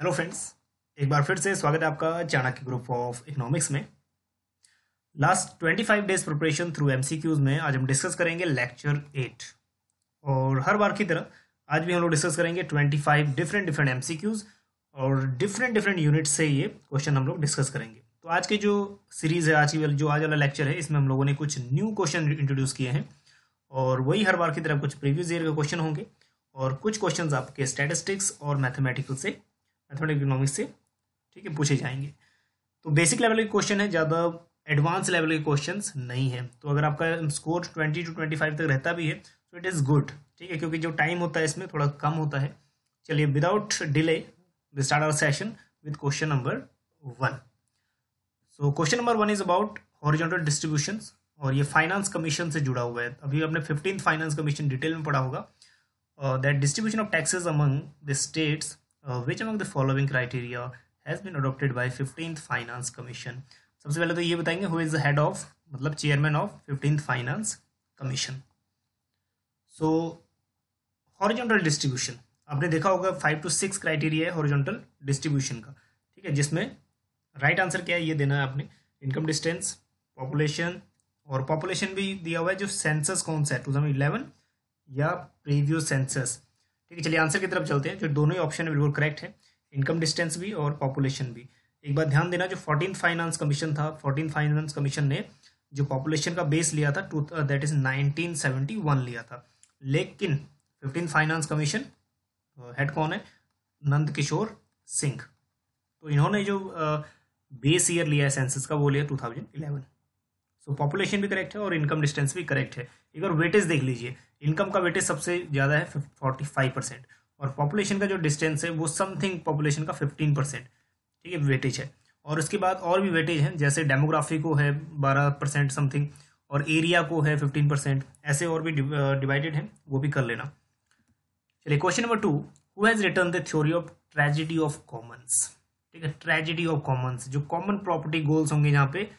Hello friends एक बार फिर से स्वागत है आपका चाणक्य ग्रुप ऑफ इकोनॉमिक्स में last 25 days preparation through MCQs में आज हम डिस्कस करेंगे लेक्चर एट और हर बार की तरह आज भी हम लोग डिस्कस करेंगे 25 डिफरेंट डिफरेंट एमसीक्यूज और डिफरेंट डिफरेंट यूनिट से ये क्वेश्चन हम लोग डिस्कस करेंगे तो आज के जो सीरीज़ है आज की जो आज वाला लेक्चर है इसमें हम लोगों ने कुछ न्यू क्वेश्चन इंट्रोड्यूस किए हैं और वही हर बार की तरह कुछ प्रीवियस ईयर के क्वेश्चन होंगे और कुछ क्वेश्चंस आपके स्टैटिस्टिक्स और मैथमेटिकल से मैथमेटिक इकोनॉमिक्स से ठीक है पूछे जाएंगे तो बेसिक लेवल के क्वेश्चन है ज़्यादा एडवांस लेवल के क्वेश्चन नहीं है तो अगर आपका score twenty to twenty five तक रहता भी है तो इट इज़ गुड ठीक है क्योंकि जो टाइम होता है इसमें थोड़ा कम होता है चलिए without delay we start our session with question number one so question number one is about horizontal distribution और ये फाइनेंस कमीशन से जुड़ा हुआ है अभी आपने फिफ्टीन फाइनेंस कमीशन डिटेल में पढ़ा होगा that distribution of taxes among the states uh, which among the following criteria has been adopted by 15th finance commission सबसे पहले तो ये बताएंगे who is the head of मतलब chairman of fifteen finance commission so horizontal distribution आपने देखा होगा five to six criteria है हॉरिजॉन्टल डिस्ट्रीब्यूशन का ठीक है जिसमें राइट right आंसर क्या है ये देना है आपने इनकम डिस्टेंस पॉपुलेशन और पॉपुलेशन भी दिया हुआ है जो सेंसस कौन सा है टू थाउजेंड इलेवन या प्रीवियस सेंसस ठीक है चलिए आंसर की तरफ चलते हैं जो दोनों ही ऑप्शन बिल्कुल करेक्ट है इनकम डिस्टेंस भी और पॉपुलेशन भी एक बार ध्यान देना जो फोर्टीन फाइनेंस कमीशन था फोर्टीन फाइनेंस कमीशन ने जो पॉपुलेशन का बेस लिया था टू दैट इज नाइनटीन लिया था लेकिन फिफ्टीन फाइनेंस कमीशन हेड कौन है नंद किशोर सिंह तो इन्होंने जो बेस uh, ईयर लिया है सेंसिस का वो लिया 2011 सो so, पॉपुलेशन भी करेक्ट है और इनकम डिस्टेंस भी करेक्ट है एक बार वेटेज देख लीजिए इनकम का वेटेज सबसे ज़्यादा है फोर्टी फाइव परसेंट और पॉपुलेशन का जो डिस्टेंस है वो समथिंग पॉपुलेशन का फिफ्टीन परसेंट ठीक है वेटेज है और उसके बाद और भी वेटेज हैं जैसे डेमोग्राफी को है बारह परसेंट समथिंग और एरिया को है फिफ्टीन परसेंट ऐसे और भी डिवाइडेड हैं वो भी कर लेना चलिए question number two who has written the theory of tragedy of commons ठीक है ट्रेजिडी ऑफ कॉमन्स जो कॉमन प्रॉपर्टी गोल्स होंगे यहाँ पे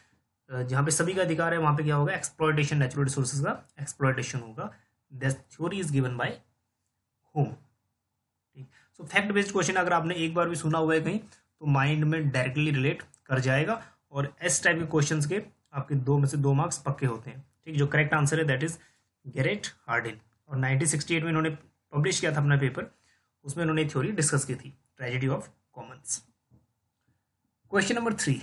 जहाँ पे सभी का अधिकार है वहाँ पे क्या होगा एक्सप्लॉयटेशन नेचुरल रिसोर्सेज का एक्सप्लॉयटेशन होगा theory is given by whom ठीक सो फैक्ट बेस्ड क्वेश्चन अगर आपने एक बार भी सुना हुआ है कहीं तो माइंड में डायरेक्टली रिलेट कर जाएगा और एस टाइप के क्वेश्चन के आपके दो में से दो मार्क्स पक्के होते हैं ठीक जो करेक्ट आंसर है दैट इज गेरेट हार्डिन और नाइनटीन में इन्होंने पब्लिश किया था अपना पेपर उसमें इन्होंने थ्योरी डिस्कस की थी tragedy of commons question number three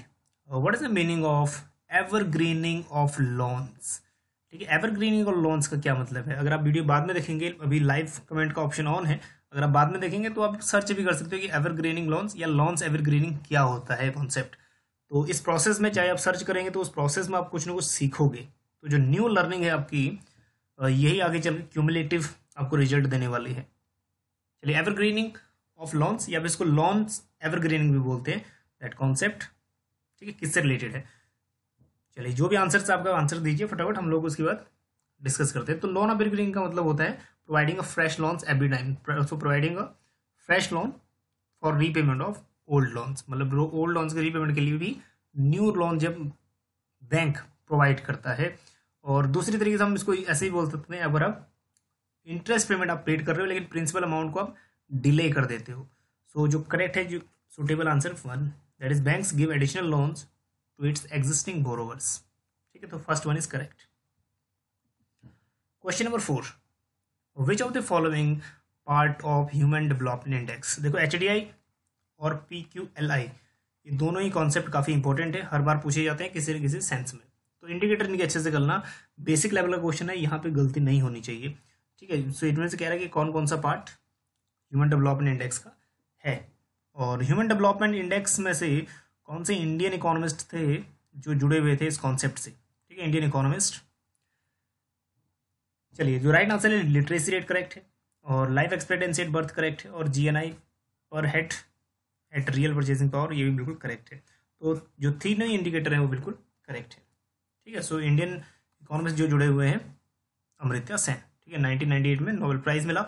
what is the meaning of evergreening of loans ठीक है एवरग्रीनिंग ऑफ लॉन्स का क्या मतलब है अगर आप वीडियो बाद में देखेंगे अभी लाइव कमेंट का ऑप्शन ऑन है अगर आप बाद में देखेंगे तो आप सर्च भी कर सकते हो कि एवरग्रीनिंग लॉन्स या लॉन्स एवरग्रीनिंग क्या होता है कॉन्सेप्ट तो इस प्रोसेस में चाहे आप सर्च करेंगे तो उस प्रोसेस में आप कुछ ना कुछ सीखोगे तो जो न्यू लर्निंग है आपकी यही आगे चल क्यूमुलेटिव आपको रिजल्ट देने वाली है चलिए एवरग्रीनिंग ऑफ लॉन्स या फिर इसको लॉन्स एवरग्रीनिंग भी बोलते हैं दैट कॉन्सेप्ट ठीक है किससे रिलेटेड है चलिए जो भी आंसर आपका आंसर दीजिए फटाफट हम लोग उसके बाद डिस्कस करते हैं तो लोन ऑफ रिकरिंग का मतलब होता है providing a fresh loans every time so providing a fresh loan for repayment of old loans मतलब ओल्ड लोन्स के रीपेमेंट के लिए भी न्यू लोन जब बैंक प्रोवाइड करता है और दूसरी तरीके से हम इसको ऐसे ही बोल सकते हैं अगर आप इंटरेस्ट पेमेंट आप पेड कर रहे हो लेकिन प्रिंसिपल अमाउंट को आप डिले कर देते हो सो so, जो करेक्ट है जो suitable answer one that is banks give additional loans to its existing borrowers ठीक है तो first one is correct question number four which of the following part of human development index देखो H और P Q L I ये दोनों ही concept काफ़ी important है हर बार पूछे जाते हैं किसी न किसी सेंस में तो इंडिकेटर इनके अच्छे से करना बेसिक लेवल का क्वेश्चन है यहाँ पे गलती नहीं होनी चाहिए ठीक है सो इटमेंट से कह रहा है कि कौन कौन सा पार्ट ह्यूमन डेवलपमेंट इंडेक्स का है और ह्यूमन डेवलपमेंट इंडेक्स में से कौन से इंडियन इकोनॉमिस्ट थे जो जुड़े हुए थे इस कॉन्सेप्ट से ठीक है इंडियन इकोनॉमिस्ट चलिए जो राइट आंसर है लिटरेसी रेट करेक्ट है और life expectancy at birth correct है और GNI per head at real purchasing power ये भी बिल्कुल करेक्ट है तो जो तीन इंडिकेटर है वो बिल्कुल करेक्ट है ठीक है सो इंडियन इकोनॉमिस्ट जो जुड़े हुए हैं अमृत्या सेन ठीक है 1998 में नोबेल प्राइज़ मिला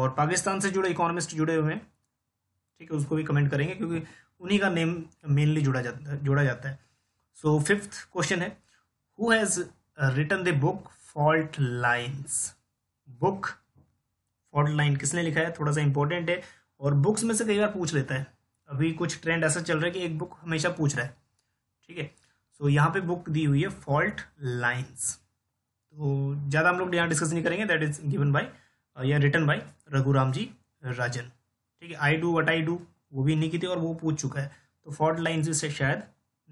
और पाकिस्तान से जुड़े इकोनॉमिस्ट जुड़े हुए हैं ठीक है उसको भी कमेंट करेंगे क्योंकि उन्हीं का नेम मेनली जुड़ा जाता जोड़ा जाता है सो फिफ्थ क्वेश्चन है who has written the book fault lines book fault line किसने लिखा है थोड़ा सा इंपॉर्टेंट है और बुक्स में से कई बार पूछ लेता है अभी कुछ ट्रेंड ऐसा चल रहा है कि एक बुक हमेशा पूछ रहा है ठीक है सो यहाँ पे बुक दी हुई है फॉल्ट लाइन्स तो ज़्यादा हम लोग यहाँ डिस्कस नहीं करेंगे दैट इज गिवन बाय या रिटर्न बाय रघुराम जी राजन ठीक है I do what I do वो भी नहीं की थी और वो पूछ चुका है तो फॉर्ड लाइन इसे शायद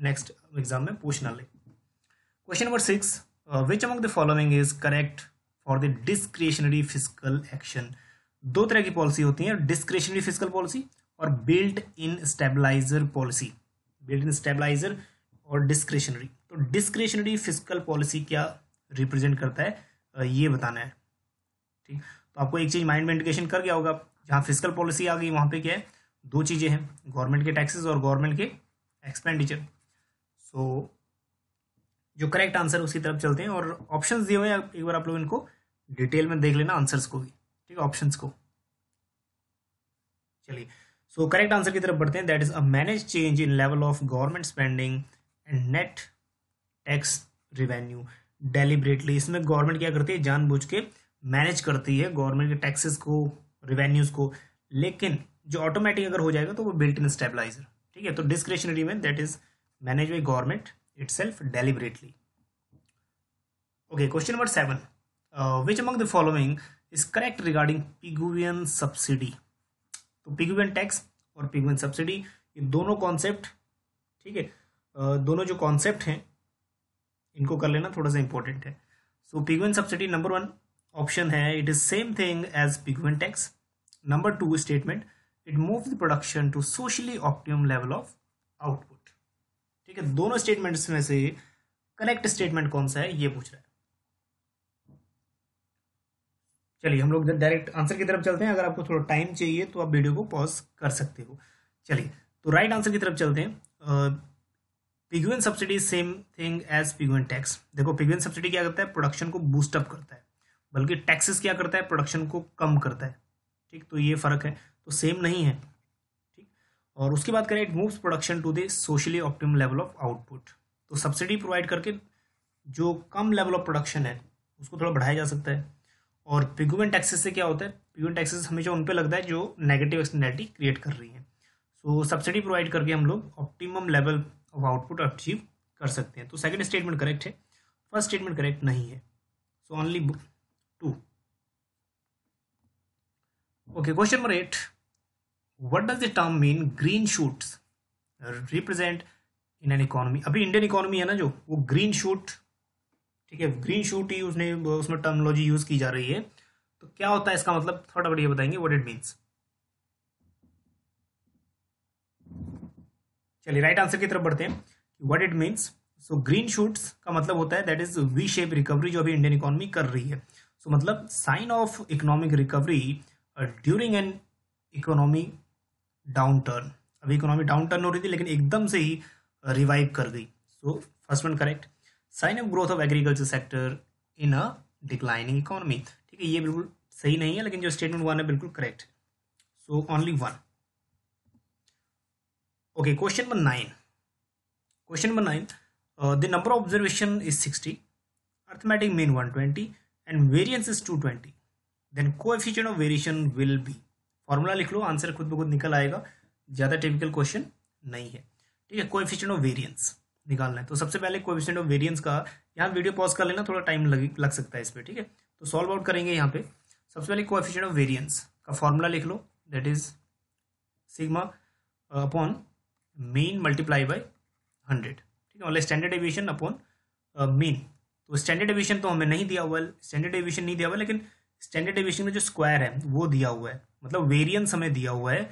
नेक्स्ट एग्जाम में पूछ ना ले question number six which among the following is correct for the discretionary physical action दो तरह की पॉलिसी होती है डिस्क्रिशनरी फिजिकल पॉलिसी और built in stabiliser policy built in stabiliser और डिस्क्रिशनरी तो डिस्क्रिशनरी फिजिकल पॉलिसी क्या रिप्रेजेंट करता है uh, ये बताना है ठीक तो आपको एक चीज माइंड में इंडिकेशन कर गया होगा जहाँ फिजिकल पॉलिसी आ गई वहाँ पे क्या है दो चीज़ें हैं गवर्नमेंट के टैक्सेस और गवर्नमेंट के एक्सपेंडिचर सो so, जो करेक्ट आंसर उसी तरफ चलते हैं और ऑप्शंस दिए हुए एक बार आप लोग इनको डिटेल में देख लेना आंसर्स को भी ठीक है ऑप्शंस को चलिए सो करेक्ट आंसर की तरफ बढ़ते हैं that is a manage change in level of government spending and net tax revenue deliberately इसमें गवर्नमेंट क्या करती है जानबूझ के मैनेज करती है गवर्नमेंट के टैक्सेस को रिवेन्यूज को लेकिन जो ऑटोमेटिक अगर हो जाएगा तो वो बिल्ट इन स्टेबलाइजर ठीक है तो डिस्क्रिशनरी में that is manage by government itself deliberately okay question number seven which among the following is correct regarding pigouvian subsidy तो पिगुवियन टैक्स और पिगुवियन सब्सिडी ये दोनों कॉन्सेप्ट ठीक है uh, दोनों जो कॉन्सेप्ट हैं इनको कर लेना थोड़ा सा इंपॉर्टेंट है so pigouvian subsidy number one option है it is same thing as pigouvian tax number two statement it move the production to socially optimum level of output ठीक है दोनों स्टेटमेंट्स में से करेक्ट स्टेटमेंट कौन सा है ये पूछ रहा है चलिए हम लोग डायरेक्ट आंसर की तरफ चलते हैं अगर आपको थोड़ा टाइम चाहिए तो आप वीडियो को पॉज कर सकते हो चलिए तो राइट आंसर की तरफ चलते हैं pigouvian subsidy same thing as pigouvian tax देखो पिगुइन सब्सिडी क्या करता है प्रोडक्शन को बूस्टअप करता है बल्कि टैक्सेस क्या करता है प्रोडक्शन को कम करता है ठीक तो ये फर्क है तो सेम नहीं है ठीक और उसके बाद करें it moves production to the socially optimum level of output तो सब्सिडी प्रोवाइड करके जो कम लेवल ऑफ प्रोडक्शन है उसको थोड़ा बढ़ाया जा सकता है और पिगुमेंट टैक्सेस से क्या होता है पिगुमेंट टैक्सेस हमेशा उन पर लगता है जो नेगेटिव एक्सटर्नैलिटी क्रिएट कर रही है सो सब्सिडी प्रोवाइड करके हम लोग optimum level of output achieve कर सकते हैं तो सेकेंड स्टेटमेंट करेक्ट है फर्स्ट स्टेटमेंट करेक्ट नहीं है so only two okay question number eight what does the term mean green shoots represent in an economy अभी इंडियन इकोनॉमी है ना जो वो ग्रीन शूट ठीक है ग्रीन शूट ही उसने उसमें टर्मोलॉजी यूज की जा रही है तो क्या होता है इसका मतलब थोड़ा बढ़िया बताएंगे वट इट मीन्स चलिए राइट आंसर की तरफ बढ़ते हैं what it means so green shoots का मतलब होता है that is V shape recovery जो अभी इंडियन इकोनॉमी कर रही है सो so, मतलब sign of economic recovery during an economy downturn अभी इकोनॉमी डाउन टर्न हो रही थी लेकिन एकदम से ही रिवाइव कर गई so first one correct sign of growth of agriculture sector in a declining economy ठीक है ये बिल्कुल सही नहीं है लेकिन जो स्टेटमेंट वन है बिल्कुल correct so only one okay question number nine question number nine the number of observation is sixty arithmetic mean arithmetic mean 120 and variance is 220 then coefficient of variation will be formula लिख लो answer खुद ब खुद निकल आएगा ज़्यादा typical question नहीं है ठीक है कोएफिशिएंट ऑफ वेरिएंस निकालना है तो सबसे पहले कोएफिशिएंट ऑफ वेरिएंस का यहाँ वीडियो पॉज कर लेना थोड़ा टाइम लग, लग सकता है इस पर ठीक है तो सॉल्व आउट करेंगे यहाँ पे सबसे पहले कोएफिशिएंट ऑफ वेरिएंस का फॉर्मूला लिख लो that is sigma upon mean multiply by hundred ठीक है स्टैंडर्ड एविएशन अपॉन मीन तो स्टैंडर्ड एविएशन तो हमें नहीं दिया हुआ है स्टैंडर्ड एविएशन नहीं दिया हुआ लेकिन स्टैंडर्ड एविएशन में जो स्क्वायर है वो दिया हुआ है मतलब वेरियंस हमें दिया हुआ है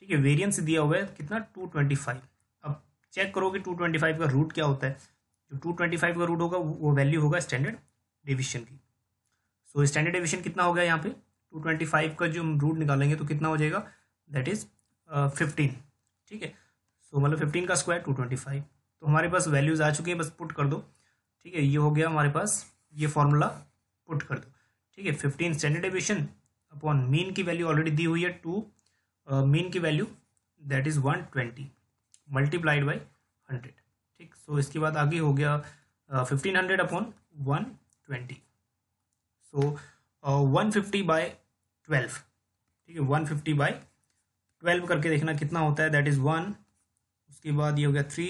ठीक है वेरियंस दिया हुआ है कितना टू ट्वेंटी फाइव अब चेक करो कि टू ट्वेंटी फाइव का रूट क्या होता है जो टू ट्वेंटी फाइव का रूट होगा वो वैल्यू होगा स्टैंडर्ड डिविशन की सो स्टैंडर्ड डिविशन कितना हो गया यहाँ पे टू ट्वेंटी फाइव का जो हम रूट निकालेंगे तो कितना हो जाएगा दैट इज फिफ्टीन ठीक है सो मतलब फिफ्टीन का स्क्वायर टू ट्वेंटी फाइव तो हमारे पास वैल्यूज़ आ चुके हैं बस पुट कर दो ठीक है ये हो गया हमारे पास ये फॉर्मूला पुट कर दो ठीक है fifteen standard division upon mean की वैल्यू ऑलरेडी दी हुई है टू मीन uh, की value that is one twenty multiplied by hundred ठीक सो इसके बाद आगे हो गया fifteen hundred upon one twenty so one fifty by twelve ठीक है वन फिफ्टी बाय ट्वेल्व करके देखना कितना होता है दैट इज़ वन उसके बाद ये हो गया three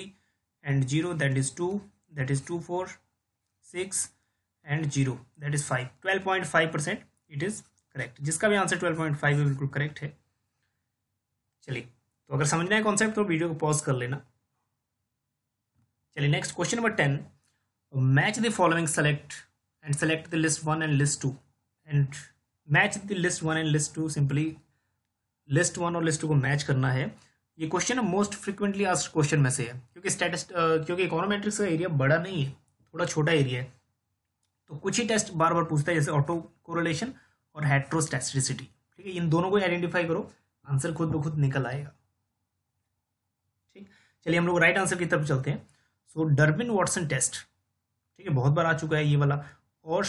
and zero that is two that is two four six and zero that is five twelve point five percent it is correct जिसका भी आंसर ट्वेल्व पॉइंट फाइव बिल्कुल करेक्ट है चलिए तो अगर समझना है कॉन्सेप्ट तो वीडियो को पॉज कर लेना चलिए next question number ten match the following select and select the list one and list two and match the list one and list two simply list one और लिस्ट टू को match करना है ये question most frequently asked question में से है क्योंकि status uh, क्योंकि इकोनोमेट्रिक्स का एरिया बड़ा नहीं है थोड़ा छोटा एरिया है तो कुछ ही टेस्ट बार बार पूछता है जैसे ऑटो कोरोलेशन और हेट्रोस्टेसिटी ठीक है इन दोनों को आइडेंटिफाई करो आंसर खुद ब खुद निकल आएगा ठीक चलिए हम लोग राइट आंसर की तरफ चलते हैं सो डर्बिन वॉटसन टेस्ट ठीक है बहुत बार आ चुका है ये वाला और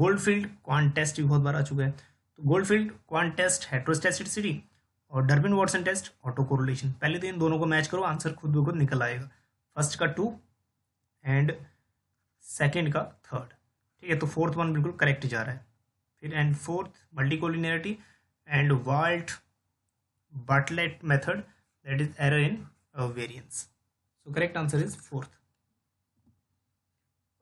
गोल्ड फील्ड टेस्ट भी बहुत बार आ चुका है तो गोल्ड फील्ड टेस्ट हेट्रोस्टेसिटी और Durbin Watson test autocorrelation पहले तो इन दोनों को मैच करो आंसर खुद ब खुद निकल आएगा फर्स्ट का टू एंड सेकेंड का थर्ड ठीक है तो फोर्थ वन बिल्कुल करेक्ट जा रहा है फिर and fourth multicollinearity and Wald Bartlett method that is error in variance so correct answer is fourth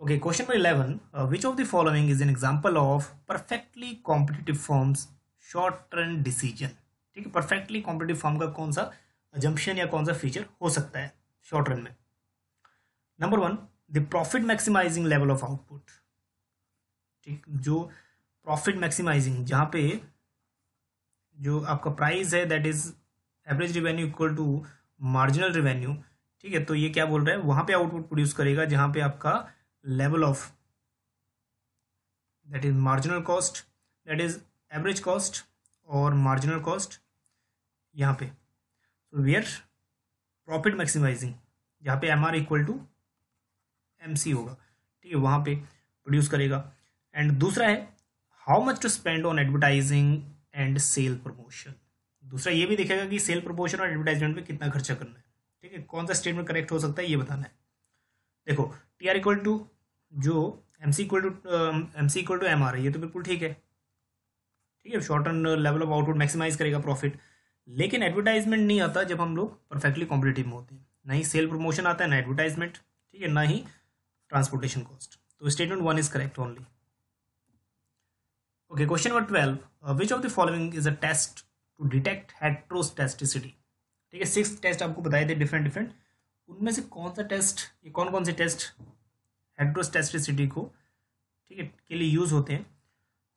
okay question number eleven which of the following is an example of perfectly competitive firms short term decision ठीक है perfectly competitive form का कौन सा जम्पशन या कौन सा feature हो सकता है शॉर्ट रन में number one the profit maximising level of output ठीक जो प्रॉफिट मैक्सिमाइजिंग जहाँ पे जो आपका प्राइस है that is average revenue equal to marginal revenue ठीक है तो ये क्या बोल रहा है वहाँ पे आउटपुट प्रोड्यूस करेगा जहाँ पे आपका level of that is marginal cost that is average cost और मार्जिनल कॉस्ट यहाँ पे सो वेयर प्रॉफिट मैक्सिमाइजिंग यहाँ पे M R equal to M C होगा ठीक है वहाँ पे प्रोड्यूस करेगा एंड दूसरा है how much to spend on advertising and sale promotion दूसरा ये भी देखेगा कि सेल प्रमोशन और एडवर्टाइजमेंट में कितना खर्चा करना है ठीक है कौन सा स्टेटमेंट करेक्ट हो सकता है ये बताना है देखो टी आर इक्वल टू जो M C equal to M C equal to M R ये तो बिल्कुल ठीक है ठीक है short term level of output maximise करेगा प्रॉफिट लेकिन एडवर्टाइजमेंट नहीं आता जब हम लोग परफेक्टली कॉम्पिटेटिव में होते हैं ना ही सेल प्रमोशन आता है ना एडवर्टाइजमेंट ठीक है ना ही ट्रांसपोर्टेशन कॉस्ट तो statement one is correct only Okay, question number 12. Uh, which of the following is a test to detect ठीक है सिक्स टेस्ट आपको बताए थे डिफरेंट डिफरेंट उनमें से कौन सा टेस्ट ये कौन कौन से टेस्ट हेड्रोस्टेस्टिसिटी को ठीक है के लिए यूज़ होते हैं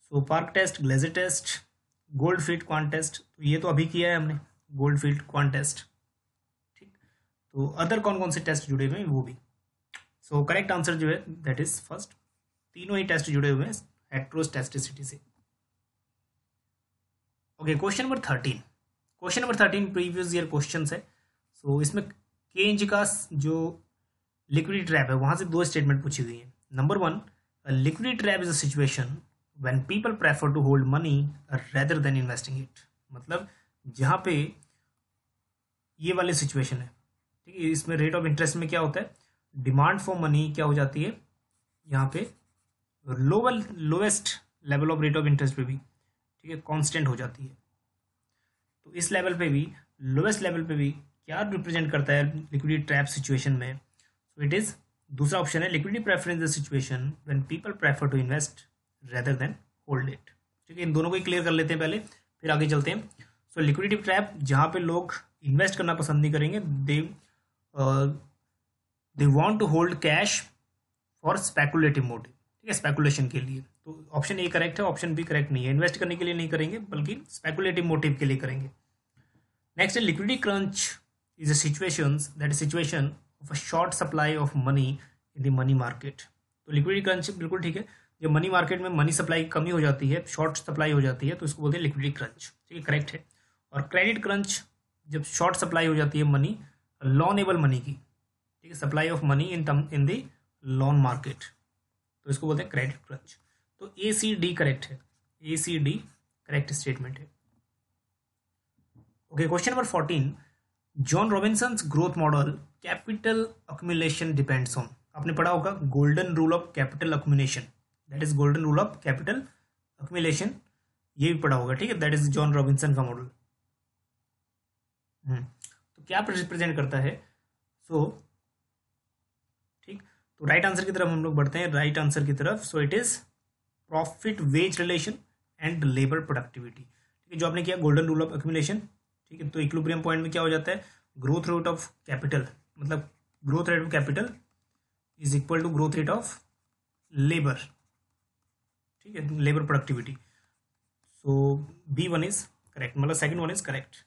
so Park test Glejser test Goldfeld Quandt test तो ये तो अभी किया है हमने गोल्ड फील्ड क्वान टेस्ट ठीक तो अदर कौन कौन से टेस्ट जुड़े हुए हैं वो भी सो करेक्ट आंसर जो है दैट इज़ फर्स्ट तीनों ही टेस्ट जुड़े हुए हैं हेट्रोस्टेस्टिसिटी से okay question number thirteen question number thirteen previous year question है सो so, इसमें केंज का जो लिक्विड ट्रैप है वहां से दो स्टेटमेंट पूछी गई है number one liquid trap is a situation situation people prefer to hold money rather than investing it मतलब जहाँ पे ये वाली सिचुएशन है ठीक है इसमें रेट ऑफ इंटरेस्ट में क्या होता है डिमांड फॉर मनी क्या हो जाती है यहाँ पे lower lowest level of rate of interest पे भी ठीक है कांस्टेंट हो जाती है तो इस लेवल पे भी लोवेस्ट लेवल पे भी क्या रिप्रेजेंट करता है लिक्विडिटी ट्रैप सिचुएशन में सो इट इज दूसरा ऑप्शन है liquidity preference situation when people prefer to invest rather than hold it ठीक है इन दोनों को ही क्लियर कर लेते हैं पहले फिर आगे चलते हैं सो लिक्विडिटी ट्रैप जहाँ पे लोग इन्वेस्ट करना पसंद नहीं करेंगे they they want to hold cash for speculative motive ठीक है स्पेकुलेशन के लिए तो ऑप्शन ए करेक्ट है ऑप्शन बी करेक्ट नहीं है इन्वेस्ट करने के लिए नहीं करेंगे बल्कि स्पेकुलेटिव मोटिव के लिए करेंगे next liquidity crunch is a situation that is situation of a short supply of money in the money market तो लिक्विडिटी क्रंच बिल्कुल ठीक है जब मनी मार्केट में मनी सप्लाई कमी हो जाती है शॉर्ट सप्लाई हो जाती है तो इसको बोलते हैं लिक्विडिटी क्रंच ठीक है करेक्ट है और क्रेडिट क्रंच जब शॉर्ट सप्लाई हो जाती है मनी लॉन एबल मनी की ठीक है supply of money in in the loan market तो इसको बोलते हैं क्रेडिट क्रंच तो ए सी डी करेक्ट है A C D correct statement है okay question number fourteen Joan Robinson growth model capital accumulation depends on आपने पढ़ा होगा golden rule of capital accumulation that is golden rule of capital accumulation ये भी पढ़ा होगा ठीक है दैट इज जॉन रॉबिन्सन का मॉडल हम्म, तो क्या रिप्रेजेंट करता है सो so, ठीक तो राइट right आंसर की तरफ हम लोग बढ़ते हैं राइट right आंसर की तरफ so it is profit wage relation and labour productivity ठीक है जो आपने किया गोल्डन रूल ऑफ एक्यूमुलेशन ठीक है तो इक्लोब्रियम पॉइंट में क्या हो जाता है ग्रोथ रेट ऑफ कैपिटल मतलब growth rate of capital is equal to growth rate of labour ठीक है labour productivity so B one is correct मतलब second one is correct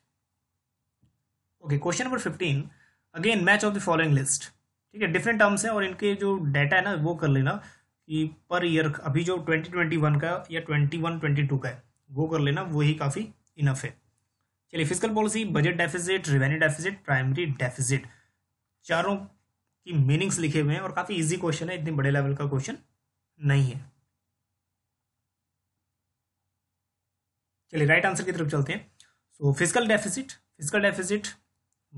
okay question number fifteen again match of the following list ठीक है different terms हैं और इनके जो data है ना वो कर लेना कि पर ईयर अभी जो 2021 का या 21 22 का है वो कर लेना वो ही काफ़ी इनफ है चलिए fiscal policy budget deficit revenue deficit primary deficit चारों की मीनिंग्स लिखे हुए हैं और काफ़ी इजी क्वेश्चन है इतने बड़े लेवल का क्वेश्चन नहीं है चलिए राइट आंसर की तरफ चलते हैं so fiscal deficit fiscal deficit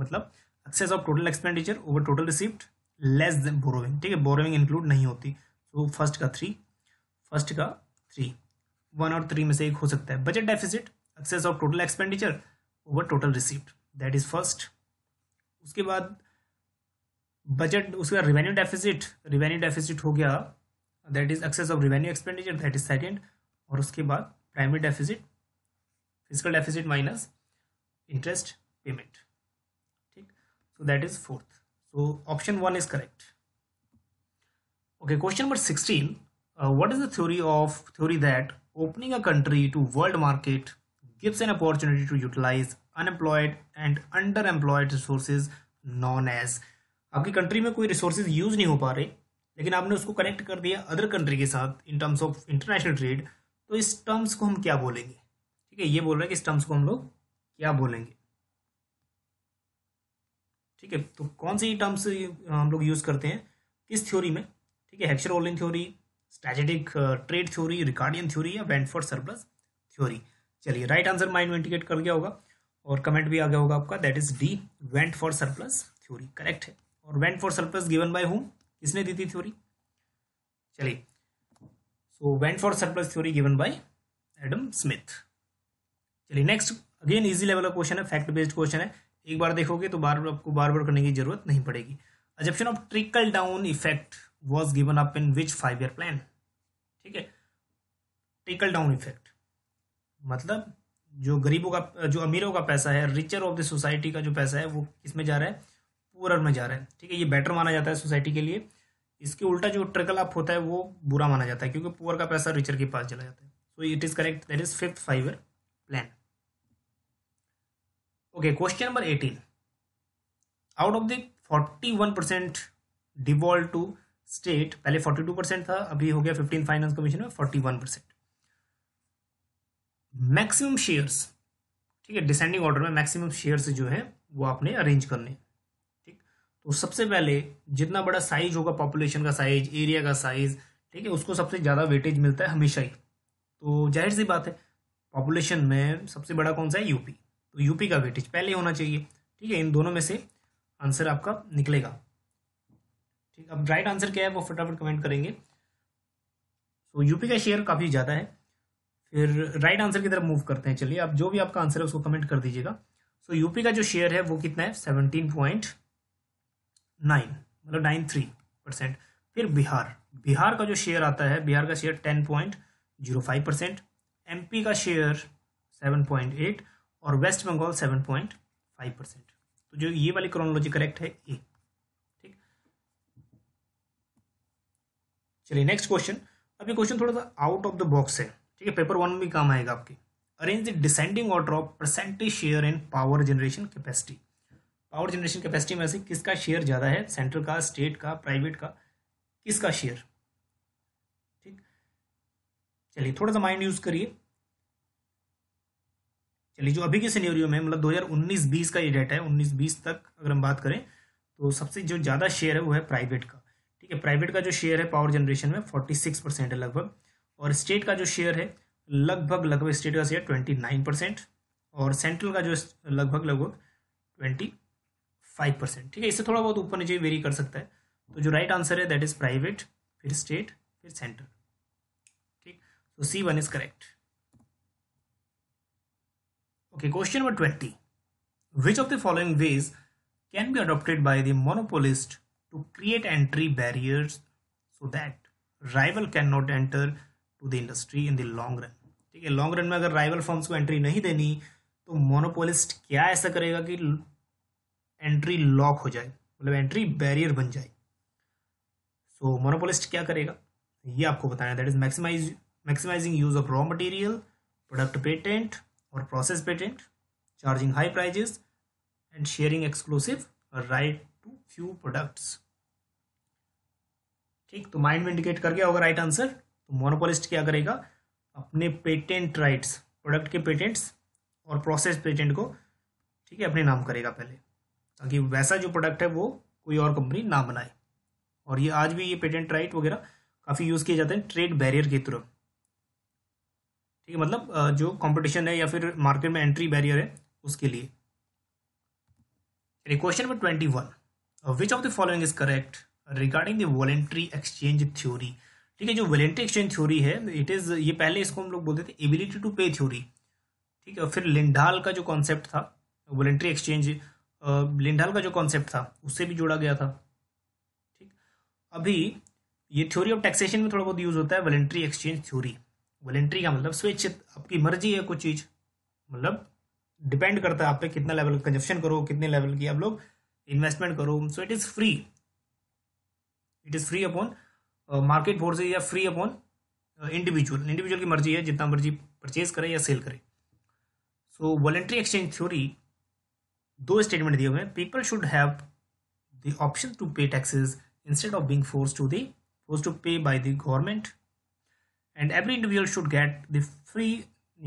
मतलब excess of total expenditure over total receipt less than borrowing ठीक है बोरोइंग इंक्लूड नहीं होती तो फर्स्ट का थ्री फर्स्ट का थ्री वन और थ्री में से एक हो सकता है budget deficit excess of total expenditure over total receipt that is first उसके बाद बजट उसके बाद रिवेन्यू डेफिसिट रिवेन्यू डेफिसिट हो गया that is excess of revenue expenditure that is second और उसके बाद primary deficit fiscal deficit minus interest payment ठीक so that is fourth so option one is correct Okay, question number 16. Uh, what is the theory of theory that opening a country to world market gives an opportunity to utilize unemployed and underemployed resources known as आपकी country में कोई resources use नहीं हो पा रहे लेकिन आपने उसको कनेक्ट कर दिया अदर कंट्री के साथ in terms of international trade तो इस टर्म्स को हम क्या बोलेंगे ठीक है ये बोल रहे हैं कि इस टर्म्स को हम लोग क्या बोलेंगे ठीक है तो कौन सी टर्म्स हम लोग यूज करते हैं किस थ्योरी में ठीक है Heckscher Ohlin theory strategic trade theory Ricardian theory या फॉर सरप्लस थ्योरी चलिए राइट आंसर माइंड में इंडिकेट कर गया होगा और कमेंट भी आ गया होगा आपका that is D vent for surplus theory correct है और vent for surplus given by whom किसने दी थी थ्योरी चलिए so vent for surplus theory given by Adam Smith चलिए नेक्स्ट अगेन इजी लेवल का क्वेश्चन है फैक्ट बेस्ड क्वेश्चन है एक बार देखोगे तो बार बार आपको बार बार करने की जरूरत नहीं पड़ेगी assumption of trickle down effect was given up in which five year plan ठीक है टिकल डाउन इफेक्ट मतलब जो गरीबों का जो अमीरों का पैसा है रिचर ऑफ द सोसाइटी का जो पैसा है वो किस में जा रहा है पुअर में जा रहा है ठीक है ये बेटर माना जाता है सोसाइटी के लिए इसके उल्टा जो ट्रिकल अप होता है वो बुरा माना जाता है क्योंकि पुअर का पैसा रिचर के पास चला जाता है so it is correct that is fifth five year plan okay question number eighteen out out of one percent devolve to state पहले 42 परसेंट था अभी हो गया 15 फाइनेंस कमीशन में 41 परसेंट मैक्सिमम शेयर्स ठीक है डिसेंडिंग ऑर्डर में मैक्सिमम शेयर्स जो है वो आपने अरेंज करने ठीक तो सबसे पहले जितना बड़ा साइज होगा पॉपुलेशन का साइज एरिया का साइज ठीक है उसको सबसे ज़्यादा वेटेज मिलता है हमेशा ही तो जाहिर सी बात है पॉपुलेशन में सबसे बड़ा कौन सा है यूपी तो यूपी का वेटेज पहले होना चाहिए ठीक है इन दोनों में से आंसर आपका निकलेगा ठीक अब राइट आंसर क्या है वो फटाफट कमेंट करेंगे तो यूपी का शेयर काफ़ी ज़्यादा है फिर राइट आंसर की तरफ मूव करते हैं चलिए आप जो भी आपका आंसर है उसको कमेंट कर दीजिएगा सो so, यूपी का जो शेयर है वो कितना है सेवनटीन पॉइंट नाइन मतलब नाइन थ्री परसेंट फिर बिहार बिहार का जो शेयर आता है बिहार का share ten point zero five percent M का शेयर सेवन पॉइंट एट और West Bengal seven point five percent तो जो ये वाली क्रोनोलॉजी करेक्ट है ए चलिए नेक्स्ट क्वेश्चन अब ये क्वेश्चन थोड़ा सा आउट ऑफ द बॉक्स है ठीक है पेपर वन में काम आएगा आपके arrange the descending order of percentage share in power generation capacity power generation capacity में से किसका शेयर ज़्यादा है सेंट्रल का स्टेट का प्राइवेट का किसका शेयर ठीक चलिए थोड़ा सा माइंड यूज करिए चलिए जो अभी के सिनेरियो में मतलब 2019-20 का ये डेटा है 19-20 तक अगर हम बात करें तो सबसे जो ज़्यादा शेयर है वो है प्राइवेट का ठीक है प्राइवेट का जो शेयर है पावर जनरेशन में फोर्टी सिक्स परसेंट है लगभग और स्टेट का जो शेयर है लगभग लगभग स्टेट का शेयर ट्वेंटी नाइन परसेंट और सेंट्रल का जो लगभग लगभग ट्वेंटी फाइव परसेंट ठीक है इससे थोड़ा बहुत ऊपर नीचे वेरी कर सकता है तो जो राइट आंसर है दैट इज प्राइवेट फिर स्टेट फिर सेंट्रल ठीक so C one is correct okay question number twenty which of the following ways can be adopted by the monopolist to create entry barriers so that rival cannot enter to the industry in the long run ठीक है long run में अगर rival forms को entry नहीं देनी तो monopolist क्या ऐसा करेगा कि एंट्री लॉक हो जाए मतलब एंट्री बैरियर बन जाए सो so, मोनोपोलिस्ट क्या करेगा ये आपको बताना that is maximize maximizing use of raw material product patent और process patent charging high prices and sharing exclusive right to few products ठीक तो माइंड में इंडिकेट कर गया होगा राइट आंसर तो मोनोपोलिस्ट क्या करेगा अपने पेटेंट राइट्स प्रोडक्ट के पेटेंट्स और प्रोसेस पेटेंट को ठीक है अपने नाम करेगा पहले ताकि वैसा जो प्रोडक्ट है वो कोई और कंपनी ना बनाए और ये आज भी ये पेटेंट राइट वगैरह काफ़ी यूज़ किए जाते हैं ट्रेड बैरियर के थ्रू ठीक है मतलब जो कंपटीशन है या फिर मार्केट में एंट्री बैरियर है उसके लिए question number twenty one which of the following is correct regarding the voluntary exchange theory ठीक है जो वॉलेंट्री एक्सचेंज थ्योरी है इट इज ये पहले इसको हम लोग बोलते थे एबिलिटी टू पे थ्योरी ठीक है फिर लिंडाल का जो कॉन्सेप्ट था वॉलेंट्री एक्सचेंज लिंडाल का जो कॉन्सेप्ट था उससे भी जोड़ा गया था ठीक अभी ये थ्योरी ऑफ टैक्सेशन में थोड़ा बहुत यूज होता है वॉलेंट्री एक्सचेंज थ्योरी वॉलेंट्री का मतलब स्वेच्छित आपकी मर्जी है कुछ चीज मतलब डिपेंड करता है आप पे कितना लेवल कंजप्शन करो कितने लेवल की आप लोग इन्वेस्टमेंट करो so it is free it is free upon market forces या फ्री अपॉन इंडिविजुअल इंडिविजुअल की मर्जी है जितना मर्जी परचेज करे या सेल करे सो वॉलेंट्री एक्सचेंज थ्योरी दो स्टेटमेंट दिए हुए हैं people should have the option to pay taxes instead of being force to the force to pay by the government and every individual should get the free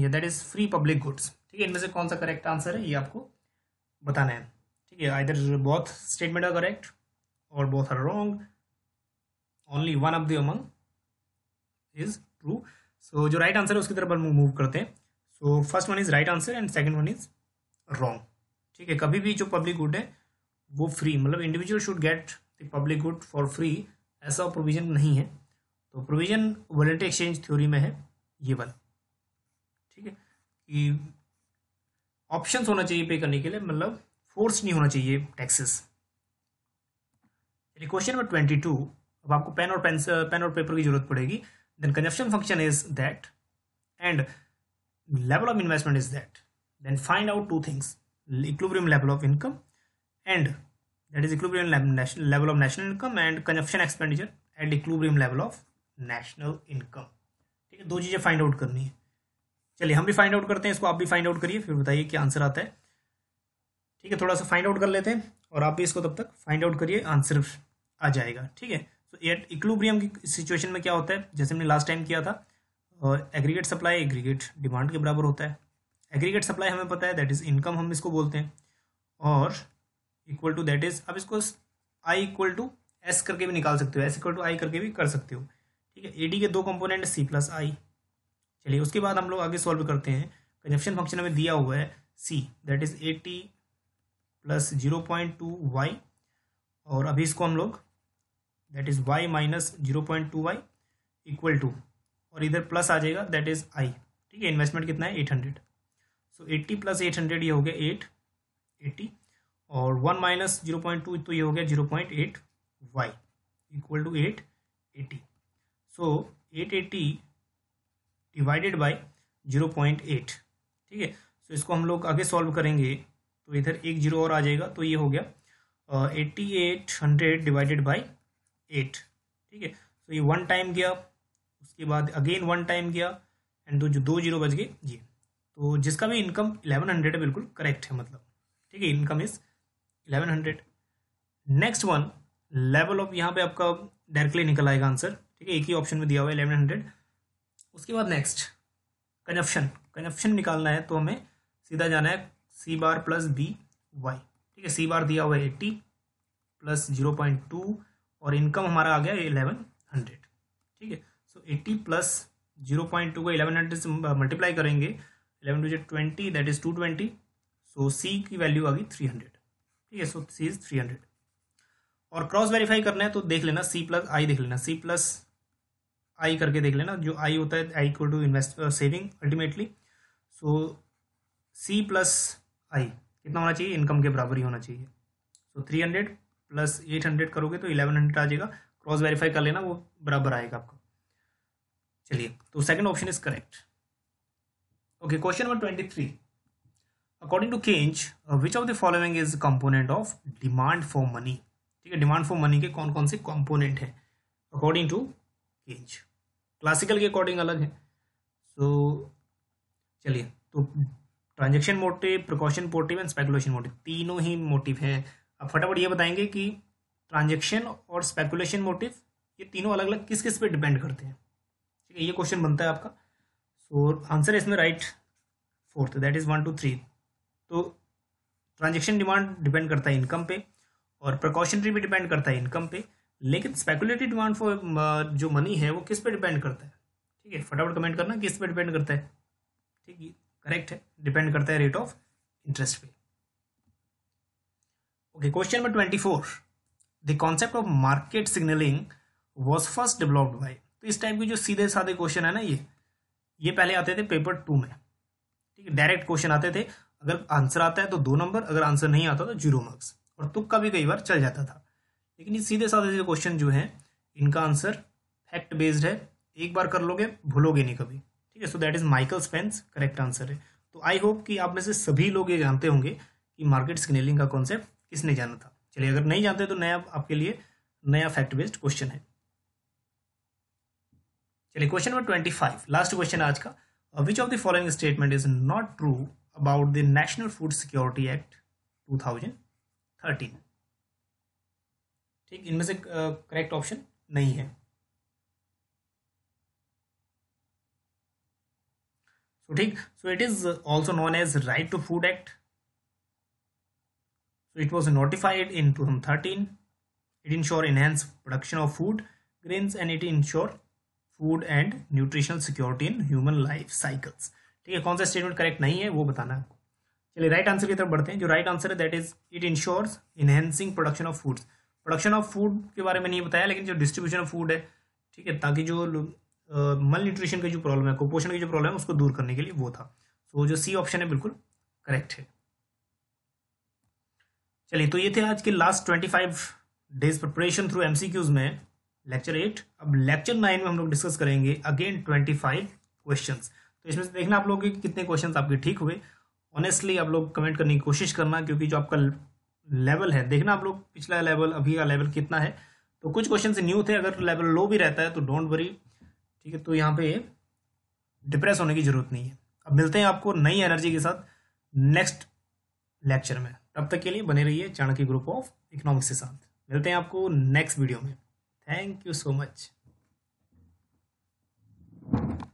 that is free public goods ठीक है इनमें से कौन सा correct answer है ये आपको बताना है ठीक है आइधर बहुत स्टेटमेंट आर करेक्ट और बहुत are wrong only one of the among is true so जो राइट आंसर है उसकी तरफ हम मूव करते हैं so first one is right answer and second one is wrong ठीक है कभी भी जो पब्लिक गुड है वो फ्री मतलब individual should get the public good for free ऐसा प्रोविजन नहीं है तो प्रोविजन वॉलेंट्री एक्सचेंज थ्योरी में है ये वाला ठीक है कि ऑप्शन होना चाहिए पे करने के लिए मतलब फोर्स नहीं होना चाहिए taxes question number twenty two अब आपको पेन और पेंसिल पेन और पेपर की जरूरत पड़ेगी then consumption function is that and level of investment is that then find out two things equilibrium level of income and that is equilibrium level of national income and consumption expenditure and equilibrium level of national income ठीक है दो चीज़ें find out करनी है चलिए हम भी find out करते हैं इसको आप भी फाइंड आउट करिए फिर बताइए क्या आंसर आता है ठीक है थोड़ा सा फाइंड आउट कर लेते हैं और आप भी इसको तब तक फाइंड आउट करिए आंसर आ जाएगा ठीक है तो एट इक्लूब्रियम की सिचुएशन में क्या होता है जैसे हमने लास्ट टाइम किया था एग्रीगेट सप्लाई एग्रीगेट डिमांड के बराबर होता है एग्रीगेट सप्लाई हमें पता है दैट इज इनकम हम इसको बोलते हैं और इक्वल टू दैट इज अब इसको आई इक्वल टू एस करके भी निकाल सकते हो एस इक्वल टू आई करके भी कर सकते हो ठीक है एडी के दो कंपोनेंट सी प्लस आई चलिए उसके बाद हम लोग आगे सॉल्व करते हैं कंजप्शन फंक्शन हमें दिया हुआ है C that is T plus zero point two Y और अभी इसको हम लोग that is Y minus zero point two Y equal to और इधर प्लस आ जाएगा दैट इज आई ठीक है इन्वेस्टमेंट कितना है eight hundred so eighty plus eight hundred ये हो गया एट एट्टी और one minus zero point two तो ये हो गया zero point eight Y equal to eight eighty so eight eighty divided by zero point eight ठीक है सो इसको हम लोग आगे सॉल्व करेंगे तो इधर एक जीरो और आ जाएगा तो ये हो गया eighty eight hundred divided by eight ठीक है सो ये वन टाइम गया उसके बाद अगेन वन टाइम गया एंड दो जो दो जीरो बज गए ये तो जिसका भी इनकम इलेवन हंड्रेड है बिल्कुल करेक्ट है मतलब ठीक है income is eleven hundred next one level of यहाँ पे आपका डायरेक्टली निकल आएगा आंसर ठीक है एक ही ऑप्शन में दिया हुआ है इलेवन हंड्रेड उसके बाद नेक्स्ट कंजप्शन कंजप्शन निकालना है तो हमें सीधा जाना है C bar plus B Y ठीक है सी बार दिया हुआ है eighty plus zero point two और इनकम हमारा आ गया इलेवन हंड्रेड ठीक है so eighty plus zero point two को इलेवन हंड्रेड से मल्टीप्लाई करेंगे इलेवन टू जो twenty that is two twenty so C की वैल्यू आ गई थ्री हंड्रेड ठीक है so C is three hundred और क्रॉस वेरीफाई करना है तो देख लेना सी प्लस आई देख लेना सी प्लस आई करके देख लेना जो आई होता है I equal to invest saving ultimately so C plus I कितना होना चाहिए इनकम के बराबर ही होना चाहिए so three hundred plus eight hundred करोगे तो इलेवन हंड्रेड आ जाएगा क्रॉस वेरीफाई कर लेना वो बराबर आएगा आपका चलिए तो second option is correct okay question number twenty three according to Keynes which of the following is component of demand for money ठीक है डिमांड फॉर मनी के कौन कौन से कंपोनेंट है अकॉर्डिंग टू केंज क्लासिकल के अकॉर्डिंग अलग है सो so, चलिए तो transaction motive precaution motive and speculation motive तीनों ही मोटिव है अब फटाफट ये बताएंगे कि ट्रांजेक्शन और स्पेकुलेशन मोटिव ये तीनों अलग अलग किस किस पे डिपेंड करते हैं ठीक है ये क्वेश्चन बनता है आपका सो आंसर है इसमें right fourth that is one two three तो ट्रांजेक्शन डिमांड डिपेंड करता है इनकम पे और प्रिकॉशनरी भी डिपेंड करता है इनकम पे लेकिन स्पेकुलेटिव डिमांड फॉर जो मनी है वो किस पे डिपेंड करता है ठीक है फटाफट कमेंट करना किस पे डिपेंड करता है ठीक है करेक्ट है डिपेंड करता है रेट ऑफ इंटरेस्ट पे question number twenty four the concept of market signalling was first developed by तो इस टाइप के जो सीधे साधे क्वेश्चन है ना ये ये पहले आते थे पेपर टू में ठीक है डायरेक्ट क्वेश्चन आते थे अगर आंसर आता है तो दो नंबर अगर आंसर नहीं आता तो जीरो मार्क्स और तुक का भी कई बार चल जाता था लेकिन ये सीधे साधे क्वेश्चन जो है इनका आंसर फैक्ट बेस्ड है एक बार कर लोगे भूलोगे नहीं कभी ठीक है so that is Michael Spence correct answer है तो आई होप कि आप में से सभी लोग ये जानते होंगे कि मार्केट सिग्नलिंग का कॉन्सेप्ट किसने जाना था चलिए अगर नहीं जानते तो नया आपके लिए नया फैक्ट बेस्ड क्वेश्चन है चलिए question number twenty five last question आज का which of the following statement is not true about the national food security act two thousand thirteen ठीक इनमें से करेक्ट uh, ऑप्शन नहीं है सो ठीक so it is also known as right to food act So it was notified in 2013. It ensure enhanced production of food grains and it ensure food and nutritional security in human life cycles. ठीक है कौन सा statement correct नहीं है वो बताना है आपको चलिए राइट आंसर की तरफ बढ़ते हैं जो राइट आंसर है that is it ensures enhancing production of foods production of food के बारे में नहीं बताया लेकिन जो डिस्ट्रीब्यूशन ऑफ फूड है ठीक है ताकि जो मल न्यूट्रिशन की जो प्रॉब्लम है कुपोषण की जो प्रॉब्लम है उसको दूर करने के लिए वो था सो so, जो सी ऑप्शन है बिल्कुल करेक्ट है चलिए तो ये थे आज के last twenty five days preparation through MCQs में लेक्चर एट अब लेक्चर नाइन में हम लोग डिस्कस करेंगे अगेन ट्वेंटी फाइव क्वेश्चन तो इसमें से देखना आप लोग कि कितने क्वेश्चन आपके ठीक हुए ऑनेस्टली आप लोग कमेंट करने की कोशिश करना क्योंकि जो आपका लेवल है देखना आप लोग पिछला लेवल अभी का लेवल कितना है तो कुछ क्वेश्चन न्यू थे अगर लेवल लो भी रहता है तो डोंट वरी ठीक है तो यहाँ पे डिप्रेस होने की जरूरत नहीं है अब मिलते हैं आपको नई एनर्जी के साथ नेक्स्ट लेक्चर में तब तक के लिए बने रहिए चाणक्य ग्रुप ऑफ इकोनॉमिक्स के साथ मिलते हैं आपको नेक्स्ट वीडियो में थैंक यू सो मच